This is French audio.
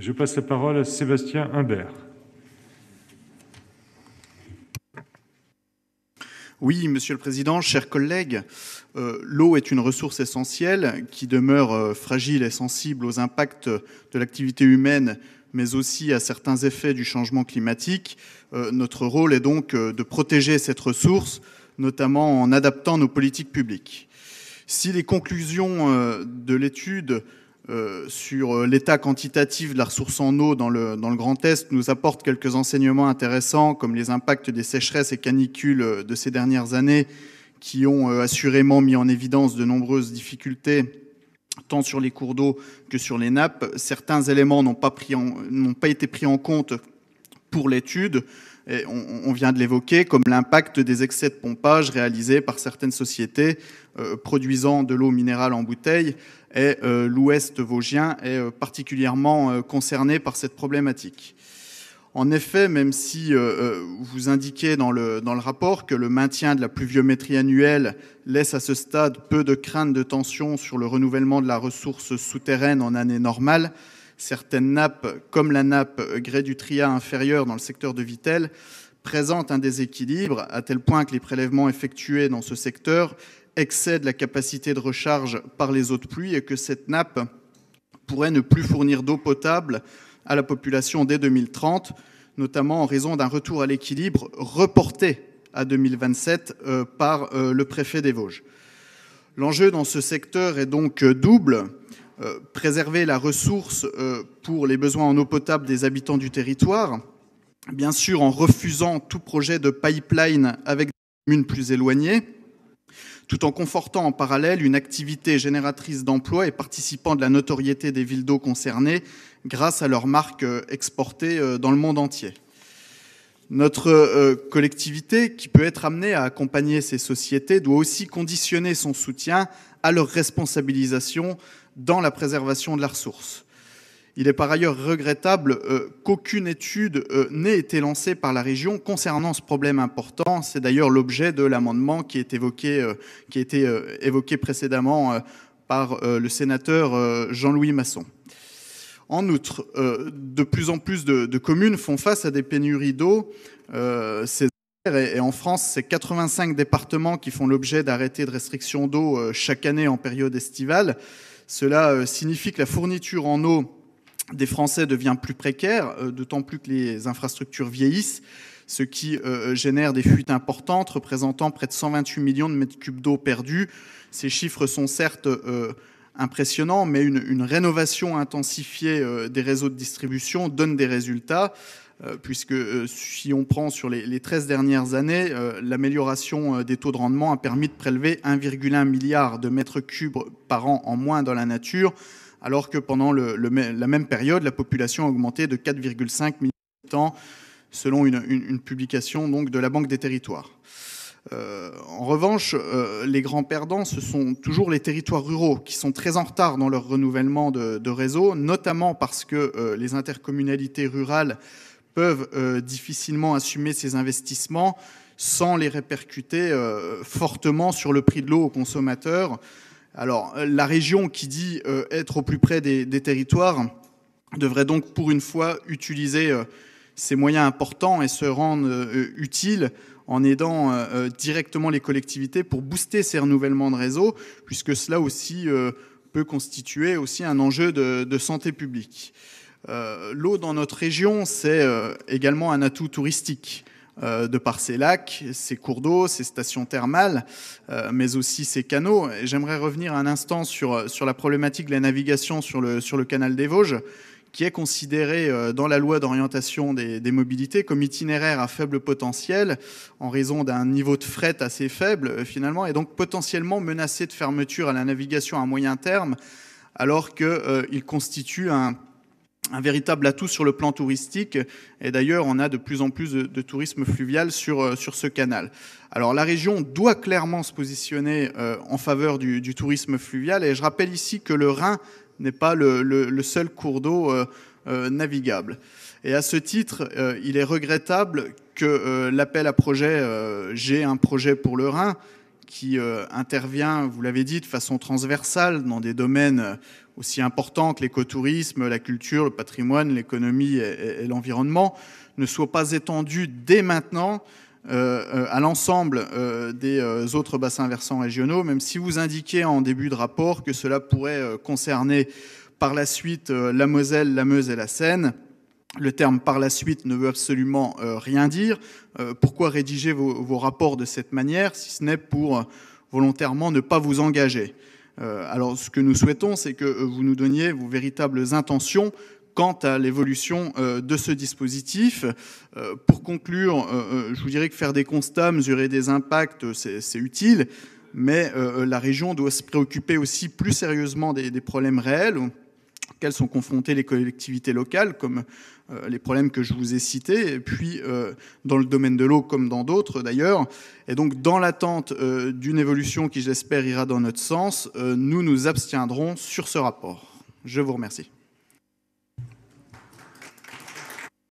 Je passe la parole à Sébastien Humbert. Oui, Monsieur le Président, chers collègues, euh, l'eau est une ressource essentielle qui demeure euh, fragile et sensible aux impacts de l'activité humaine, mais aussi à certains effets du changement climatique. Euh, notre rôle est donc de protéger cette ressource, notamment en adaptant nos politiques publiques. Si les conclusions de l'étude euh, sur euh, l'état quantitatif de la ressource en eau dans le, dans le, Grand Est nous apporte quelques enseignements intéressants, comme les impacts des sécheresses et canicules euh, de ces dernières années, qui ont assurément mis en évidence de nombreuses difficultés, tant sur les cours d'eau que sur les nappes. Certains éléments n'ont pas, pas été pris en compte pour l'étude, et on, vient de l'évoquer, comme l'impact des excès de pompage réalisés par certaines sociétés euh, produisant de l'eau minérale en bouteille. Et euh, l'Ouest vosgien est euh, particulièrement concerné par cette problématique. En effet, même si vous indiquez dans le, dans le rapport que le maintien de la pluviométrie annuelle laisse à ce stade peu de crainte de tension sur le renouvellement de la ressource souterraine en année normale, Certaines nappes, comme la nappe Grès du Tria inférieure dans le secteur de Vitel, présentent un déséquilibre à tel point que les prélèvements effectués dans ce secteur excèdent la capacité de recharge par les eaux de pluie et que cette nappe pourrait ne plus fournir d'eau potable à la population dès 2030, notamment en raison d'un retour à l'équilibre reporté à 2027 euh, par euh, le préfet des Vosges. L'enjeu dans ce secteur est donc double. Euh, préserver la ressource euh, pour les besoins en eau potable des habitants du territoire, bien sûr en refusant tout projet de pipeline avec des communes plus éloignées, tout en confortant en parallèle une activité génératrice d'emplois et participant de la notoriété des villes d'eau concernées grâce à leurs marques euh, exportées dans le monde entier. Notre collectivité, qui peut être amenée à accompagner ces sociétés, doit aussi conditionner son soutien à leur responsabilisation dans la préservation de la ressource. Il est par ailleurs regrettable euh, qu'aucune étude euh, n'ait été lancée par la région concernant ce problème important. C'est d'ailleurs l'objet de l'amendement qui euh, a été évoqué précédemment par le sénateur Jean-Louis Masson. En outre, de plus en plus de, communes font face à des pénuries d'eau. et en France, c'est 85 départements qui font l'objet d'arrêtés de restriction d'eau chaque année en période estivale. Cela euh, signifie que la fourniture en eau des Français devient plus précaire, euh, d'autant plus que les infrastructures vieillissent, ce qui euh, génère des fuites importantes représentant près de 128 millions de mètres cubes d'eau perdus. Ces chiffres sont certes impressionnants, mais une, une rénovation intensifiée des réseaux de distribution donne des résultats. Euh, puisque euh, si on prend sur les, 13 dernières années, euh, l'amélioration des taux de rendement a permis de prélever 1,1 milliard de mètres cubes par an en moins dans la nature, alors que pendant la même période, la population a augmenté de 4,5 millions d'habitants, selon une, publication donc, de la Banque des territoires. en revanche, les grands perdants, ce sont toujours les territoires ruraux qui sont très en retard dans leur renouvellement de, de réseau, notamment parce que les intercommunalités rurales peuvent euh, difficilement assumer ces investissements sans les répercuter euh, fortement sur le prix de l'eau aux consommateurs. Alors euh, la région qui dit être au plus près des, territoires devrait donc pour une fois utiliser ces moyens importants et se rendre utile en aidant directement les collectivités pour booster ces renouvellements de réseau, puisque cela aussi peut constituer aussi un enjeu de santé publique. Euh, l'eau dans notre région, c'est euh, également un atout touristique euh, de par ses lacs, ses cours d'eau, ses stations thermales, mais aussi ses canaux. J'aimerais revenir un instant sur, sur la problématique de la navigation sur le, sur le canal des Vosges, qui est considéré dans la loi d'orientation des, mobilités comme itinéraire à faible potentiel, en raison d'un niveau de fret assez faible finalement, et donc potentiellement menacé de fermeture à la navigation à moyen terme, alors qu'il il constitue un un véritable atout sur le plan touristique. Et d'ailleurs, on a de plus en plus de, tourisme fluvial sur, euh, sur ce canal. Alors la région doit clairement se positionner euh, en faveur du, tourisme fluvial. Et je rappelle ici que le Rhin n'est pas le, seul cours d'eau euh, navigable. Et à ce titre, il est regrettable que l'appel à projet J'ai un projet pour le Rhin qui euh, intervient, vous l'avez dit, de façon transversale dans des domaines euh, aussi importants que l'écotourisme, la culture, le patrimoine, l'économie et, l'environnement, ne soit pas étendu dès maintenant euh, à l'ensemble des autres bassins versants régionaux, même si vous indiquez en début de rapport que cela pourrait concerner par la suite la Moselle, la Meuse et la Seine. Le terme par la suite ne veut absolument euh, rien dire. Euh, pourquoi rédiger vos, rapports de cette manière, si ce n'est pour euh, volontairement ne pas vous engager alors, ce que nous souhaitons, c'est que vous nous donniez vos véritables intentions quant à l'évolution de ce dispositif. Pour conclure, je vous dirais que faire des constats, mesurer des impacts, c'est utile, mais la région doit se préoccuper aussi plus sérieusement des problèmes réels qu'elles sont confrontées les collectivités locales, comme euh, les problèmes que je vous ai cités, et puis euh, dans le domaine de l'eau comme dans d'autres d'ailleurs. Et donc dans l'attente euh, d'une évolution qui j'espère ira dans notre sens, nous nous abstiendrons sur ce rapport. Je vous remercie.